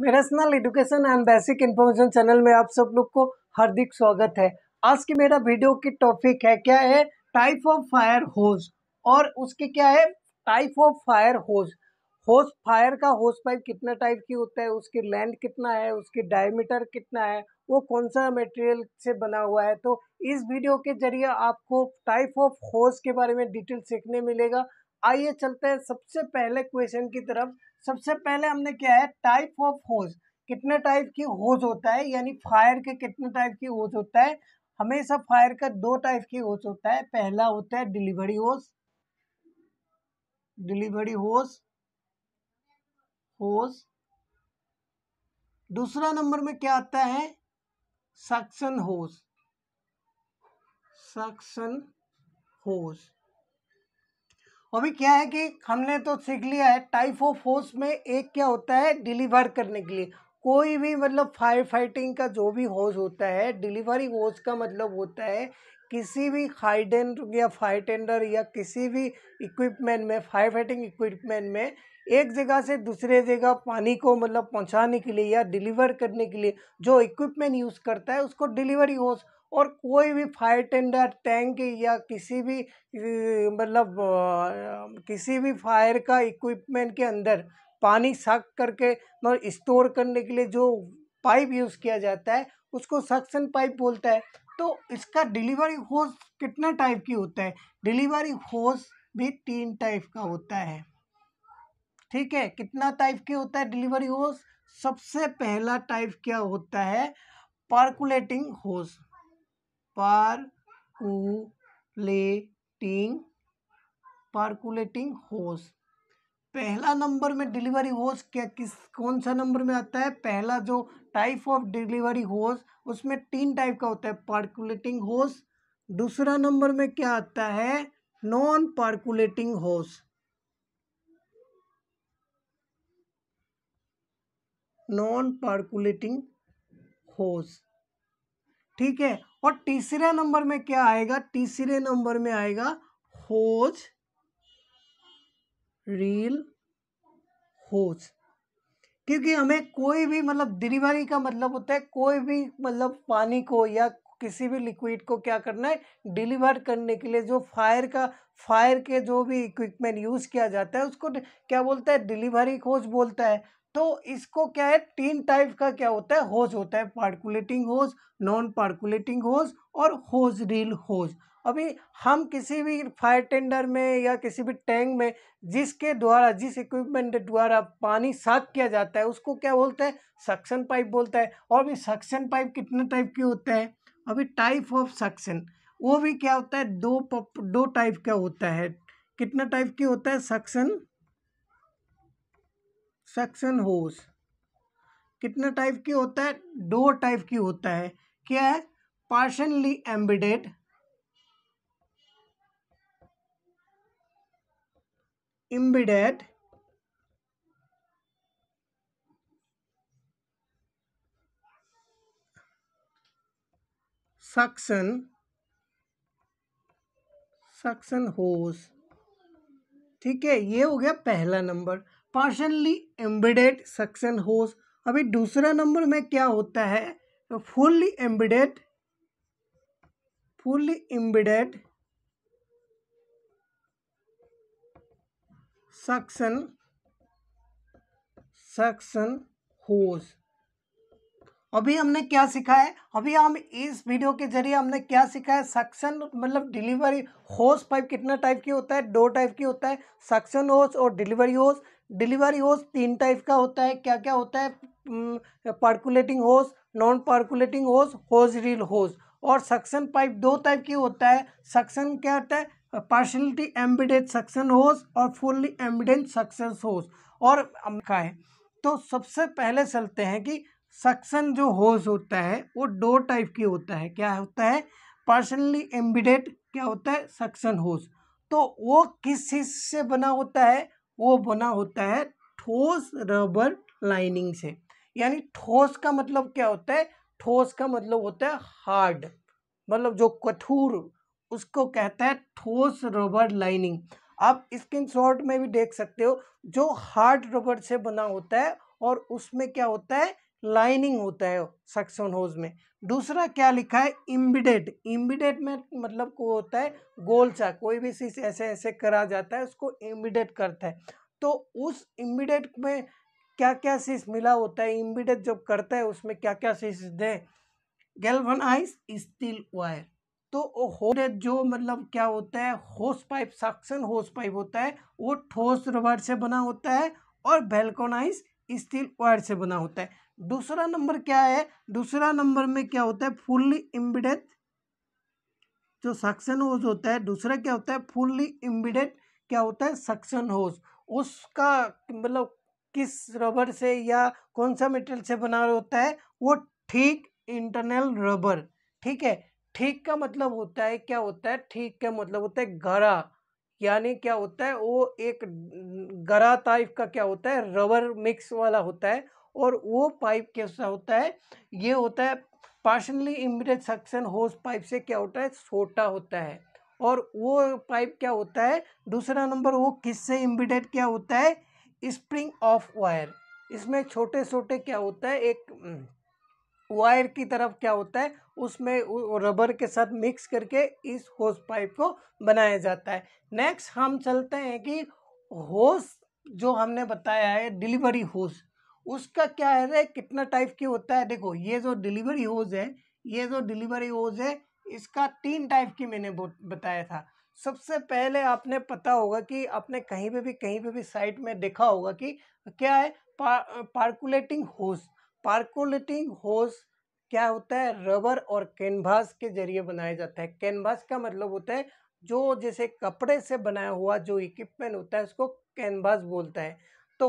मेरासनल education and basic information channel में आप सब लोग को हार्दिक स्वागत है आज की मेरा वीडियो की टॉपिक है क्या है टाइप ऑफ फायर होज और उसके क्या है type of fire hose hose fire का होज पाइप कितना टाइप की होता है उसकी लेंथ कितना है उसकी डायमीटर कितना है वो कौन सा मटेरियल से बना हुआ है तो इस वीडियो के जरिए आपको टाइप ऑफ होज के बारे में डिटेल सीखने मिलेगा आइए चलते हैं सबसे पहले क्वेश्चन की तरफ सबसे पहले हमने क्या है टाइप ऑफ होज कितने टाइप की होज होता है यानी फायर के कितने टाइप की होज होता है हमेशा फायर का दो टाइप की होज होता है पहला होता है डिलीवरी होज डिलीवरी होज होज दूसरा नंबर में क्या आता है सक्सन होज सक्शन होज अभी क्या है कि हमने तो सीख लिया है टाइप ऑफ फोर्स में एक क्या होता है डिलीवर करने के लिए कोई भी मतलब फायर फाइटिंग का जो भी होज होता है डिलीवरी होज का मतलब होता है किसी भी हाइडेंट या फायर टेंडर या किसी भी इक्विपमेंट में फायर फाइटिंग इक्विपमेंट में एक जगह से दूसरे जगह पानी को मतलब पहुंचाने के लिए या डिलीवर करने के लिए जो इक्विपमेंट यूज़ करता है उसको डिलीवरी होज और कोई भी फायर टेंडर टैंक या किसी भी मतलब किसी भी फायर का इक्विपमेंट के अंदर पानी सक करके मतलब स्टोर करने के लिए जो पाइप यूज़ किया जाता है उसको सक्सन पाइप बोलता है तो इसका डिलीवरी होस कितना टाइप की होता है डिलीवरी होस भी तीन टाइप का होता है ठीक है कितना टाइप के होता है डिलीवरी होस सबसे पहला टाइप क्या होता है पार्कुलेटिंग होस परकुलेटिंग परकुलेटिंग होस पहला नंबर में डिलीवरी होस क्या किस कौन सा नंबर में आता है पहला जो टाइप ऑफ डिलीवरी होस उसमें तीन टाइप का होता है पार्कुलेटिंग होस दूसरा नंबर में क्या आता है नॉन पार्कुलेटिंग होस नॉन पार्कुलेटिंग होस ठीक है और तीसरे नंबर में क्या आएगा तीसरे नंबर में आएगा होज रील होज क्योंकि हमें कोई भी मतलब डिलीवरी का मतलब होता है कोई भी मतलब पानी को या किसी भी लिक्विड को क्या करना है डिलीवर करने के लिए जो फायर का फायर के जो भी इक्विपमेंट यूज़ किया जाता है उसको क्या बोलता है डिलीवरी खोज बोलता है तो इसको क्या है तीन टाइप का क्या होता है होज होता है पार्कुलेटिंग होज नॉन पार्कुलेटिंग होज और होज रील होज अभी हम किसी भी फायर टेंडर में या किसी भी टैंक में जिसके द्वारा जिस इक्विपमेंट द्वारा पानी साफ किया जाता है उसको क्या बोलते हैं सक्शन पाइप बोलता है और भी सक्शन पाइप कितने टाइप के होते हैं अभी टाइप ऑफ सक्शन वो भी क्या होता है दो पप, दो टाइप का होता है कितना टाइप के होता है सक्शन सक्शन होस कितने टाइप की होता है दो टाइप की होता है क्या है partially embedded embedded suction suction hose ठीक है ये हो गया पहला नंबर पार्शनली एम्बेडेड सक्शन होस अभी दूसरा नंबर में क्या होता है तो fully embedded fully embedded suction suction hose अभी हमने क्या सीखा है अभी हम इस वीडियो के जरिए हमने क्या सीखा है सक्शन मतलब डिलीवरी होस पाइप कितना टाइप की होता है दो टाइप की होता है सक्शन होस और डिलीवरी होस डिलीवरी होस तीन टाइप का होता है क्या क्या होता है पार्कुलेटिंग होस नॉन पार्कुलेटिंग होस होज रील होस और सक्शन पाइप दो टाइप की होता है सक्शन क्या होता है पार्शलिटी एम्बिडेड सक्शन होस और फुल्ली एम्बिडेंट सक्शन होस और का है तो सबसे पहले चलते हैं कि सक्शन जो होस होता है वो दो टाइप की होता है क्या होता है पार्शनली एम्बिडेड क्या होता है सक्शन होस तो वो किस चीज़ से बना होता है वो बना होता है ठोस रबर लाइनिंग से यानी ठोस का मतलब क्या होता है ठोस का मतलब होता है हार्ड मतलब जो कठोर उसको कहता है ठोस रबर लाइनिंग आप स्क्रीन शॉट में भी देख सकते हो जो हार्ड रबर से बना होता है और उसमें क्या होता है लाइनिंग होता है सक्शन होज में दूसरा क्या लिखा है इम्बिडेट इम्बिडेट में मतलब को होता है गोल सा कोई भी चीज़ ऐसे ऐसे करा जाता है उसको इम्बिडेट करता है तो उस इम्बिडेट में क्या क्या चीज़ मिला होता है इम्बिडेट जब करता है उसमें क्या क्या चीज दे आइस स्टील वायर तो होडेट जो मतलब क्या होता है होस पाइप सक्शन होस पाइप होता है वो ठोस रबर से बना होता है और बेल्कोनाइज स्टील वायर से बना होता है दूसरा नंबर क्या है दूसरा नंबर में क्या होता है फुल्ली इम्बिडेड जो सक्शन होज होता है दूसरा क्या होता है फुल्ली इम्बिडेड क्या होता है सक्शन होज उसका मतलब किस रबर से या कौन सा मेटेरियल से बना होता है वो ठीक इंटरनल रबर ठीक है ठीक का मतलब होता है क्या होता है ठीक का मतलब होता है गरा यानी क्या होता है वो एक गरा टाइप का क्या होता है रबर मिक्स वाला होता है और वो पाइप कैसा होता है ये होता है partially embedded suction hose pipe से क्या होता है छोटा होता है और वो पाइप क्या होता है दूसरा नंबर वो किससे इम्बिडेड क्या होता है स्प्रिंग ऑफ वायर इसमें छोटे छोटे क्या होता है एक वायर की तरफ क्या होता है उसमें रबर के साथ मिक्स करके इस होस पाइप को बनाया जाता है नेक्स्ट हम चलते हैं कि होस जो हमने बताया है डिलीवरी होस उसका क्या है कितना टाइप के होता है देखो ये जो डिलीवरी होज है ये जो डिलीवरी होज है इसका तीन टाइप की मैंने बताया था सबसे पहले आपने पता होगा कि आपने कहीं पे भी कहीं पे भी साइट में देखा होगा कि क्या है पा, पार्कुलेटिंग होस पार्कुलेटिंग होस क्या होता है रबर और कैनवास के जरिए बनाया जाता है कैनवास का मतलब होता है जो जैसे कपड़े से बनाया हुआ जो इक्विपमेंट होता है उसको कैनवास बोलता है तो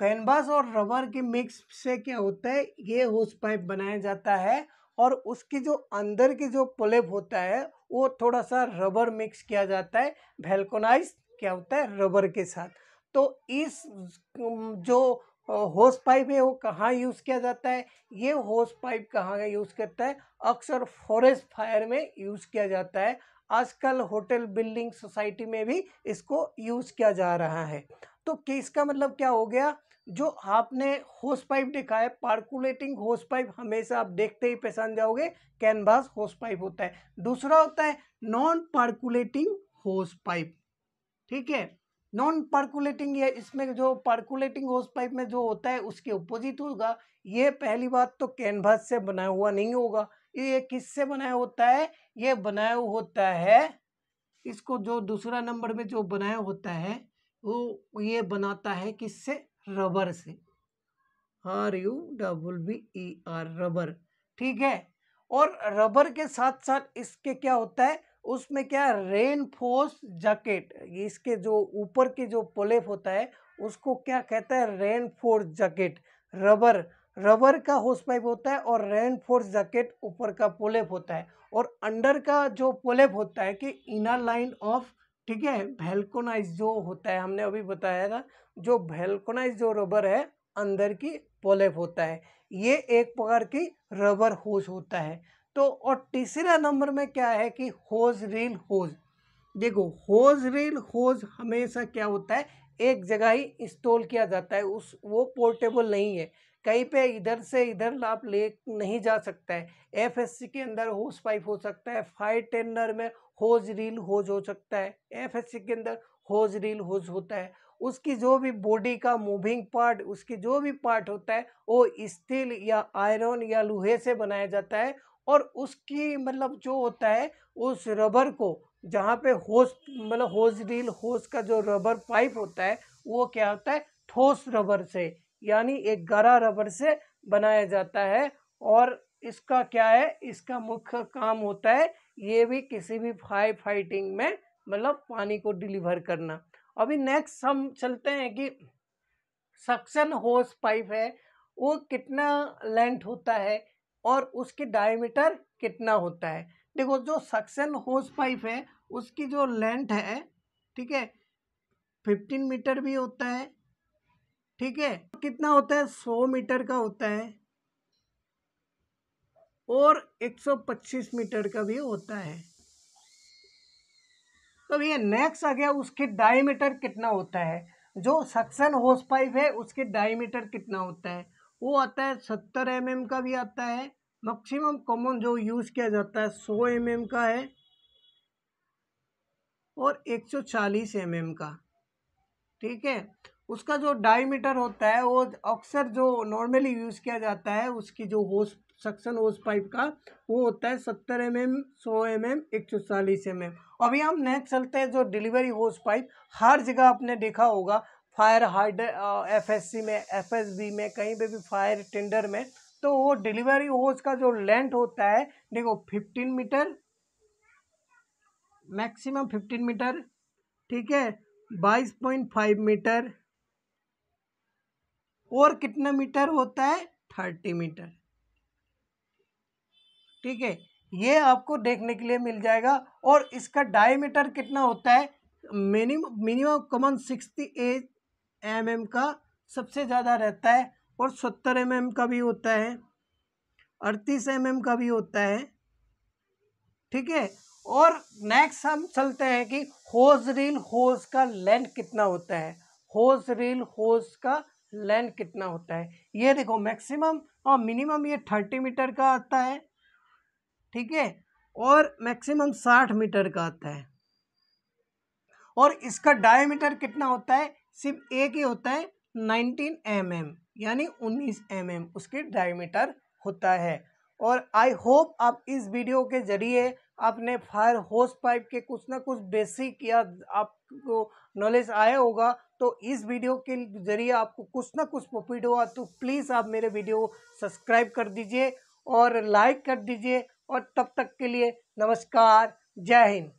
कैनवास और रबर के मिक्स से क्या होता है ये होस पाइप बनाया जाता है और उसके जो अंदर की जो पलेब होता है वो थोड़ा सा रबर मिक्स किया जाता है वेलकोनाइज क्या होता है रबर के साथ तो इस जो होस पाइप है वो कहाँ यूज़ किया जाता है ये होस पाइप कहाँ यूज़ करता है अक्सर फॉरेस्ट फायर में यूज़ किया जाता है आजकल होटल बिल्डिंग सोसाइटी में भी इसको यूज़ किया जा रहा है तो केस का मतलब क्या हो गया जो आपने होस पाइप देखा है पार्कुलेटिंग होस पाइप हमेशा आप देखते ही पहचान जाओगे कैनवास होस पाइप होता है दूसरा होता है नॉन पार्कुलेटिंग होस पाइप ठीक है नॉन पार्कुलेटिंग या इसमें जो पार्कुलेटिंग होस पाइप में जो होता है उसके ऑपोजिट होगा ये पहली बात तो कैनवास से बनाया हुआ नहीं होगा ये किससे बनाया होता है ये बनाया होता है इसको जो दूसरा नंबर में जो बनाया होता है वो ये बनाता है किससे रबर से R U double B E R rubber ठीक है और रबर के साथ साथ इसके क्या होता है उसमें क्या रेनफोर्स जैकेट इसके जो ऊपर के जो पोलेप होता है उसको क्या कहता है रेनफोर्स जैकेट रबर रबर का होस पाइप होता है और रेनफोर्स जैकेट ऊपर का पोलेप होता है और अंडर का जो पोलेप होता है कि इनर लाइन ऑफ ठीक है भेल्कोनाइज जो होता है हमने अभी बताया था जो भेल्कोनाइज जो रबर है अंदर की पोलेप होता है ये एक प्रकार की रबर होज होता है तो और तीसरा नंबर में क्या है कि होज रील होज देखो होज रील होज हमेशा क्या होता है एक जगह ही इंस्टॉल किया जाता है उस वो पोर्टेबल नहीं है कहीं पे इधर से इधर आप ले नहीं जा सकता है एफएससी के अंदर होस पाइप हो सकता है फायर टेंडर में होज रील होज हो सकता है एफ एस सी के अंदर होज रील होज होता है उसकी जो भी बॉडी का मूविंग पार्ट उसकी जो भी पार्ट होता है वो स्टील या आयरन या लोहे से बनाया जाता है और उसकी मतलब जो होता है उस रबर को जहाँ पे होस मतलब होज रील होस का जो रबर पाइप होता है वो क्या होता है ठोस रबर से यानी एक गरा रबर से बनाया जाता है और इसका क्या है इसका मुख्य काम होता है ये भी किसी भी फाई फाइटिंग में मतलब पानी को डिलीवर करना अभी नेक्स्ट हम चलते हैं कि सक्शन होस पाइप है वो कितना लेंथ होता है और उसकी डायमीटर कितना होता है देखो जो सक्शन होस पाइप है उसकी जो लेंथ है ठीक है फिफ्टीन मीटर भी होता है ठीक है कितना होता है सौ मीटर का होता है और 125 मीटर का भी होता है तो ये नेक्स्ट आ गया उसके डायमीटर कितना होता है जो सक्सन होस पाइप है उसके डायमीटर कितना होता है वो आता है सत्तर एम mm का भी आता है मैक्सिमम कॉमन जो यूज़ किया जाता है सौ एम mm का है और एक सौ चालीस एम mm का ठीक है उसका जो डायमीटर होता है वो अक्सर जो नॉर्मली यूज़ किया जाता है उसकी जो होस सक्शन ओस पाइप का वो होता है सत्तर एम एम सौ एम एम एक सौ चालीस एम एम अभी हम नेक्स्ट चलते हैं जो डिलीवरी होस पाइप हर जगह आपने देखा होगा fire hard F S C में एफ एस बी में कहीं पर भी फायर टेंडर में तो वो डिलीवरी होस का जो लेंथ होता है देखो fifteen metre maximum fifteen metre ठीक है बाईस पॉइंट फाइव मीटर और कितना मीटर होता है थर्टी मीटर ठीक है ये आपको देखने के लिए मिल जाएगा और इसका डायमीटर कितना होता है minimum minimum common sixty eight M M का सबसे ज़्यादा रहता है और सत्तर एम mm एम का भी होता है अड़तीस एम mm एम का भी होता है ठीक है और नेक्स्ट हम चलते हैं कि होज रील होज का लेंथ कितना होता है होज रील होज का लेंथ कितना होता है ये देखो मैक्सिमम और मिनिमम ये थर्टी मीटर का आता है ठीक है और मैक्सिमम साठ मीटर का आता है और इसका डायमीटर कितना होता है सिर्फ एक ही होता है नाइनटीन एम mm, यानी उन्नीस एम mm उसके डायमीटर होता है और आई होप आप इस वीडियो के ज़रिए आपने फायर होस पाइप के कुछ ना कुछ बेसिक या आपको नॉलेज आया होगा तो इस वीडियो के ज़रिए आपको कुछ ना कुछ प्रॉफिट हुआ तो प्लीज़ आप मेरे वीडियो सब्सक्राइब कर दीजिए और लाइक कर दीजिए और तब तक के लिए नमस्कार जय हिंद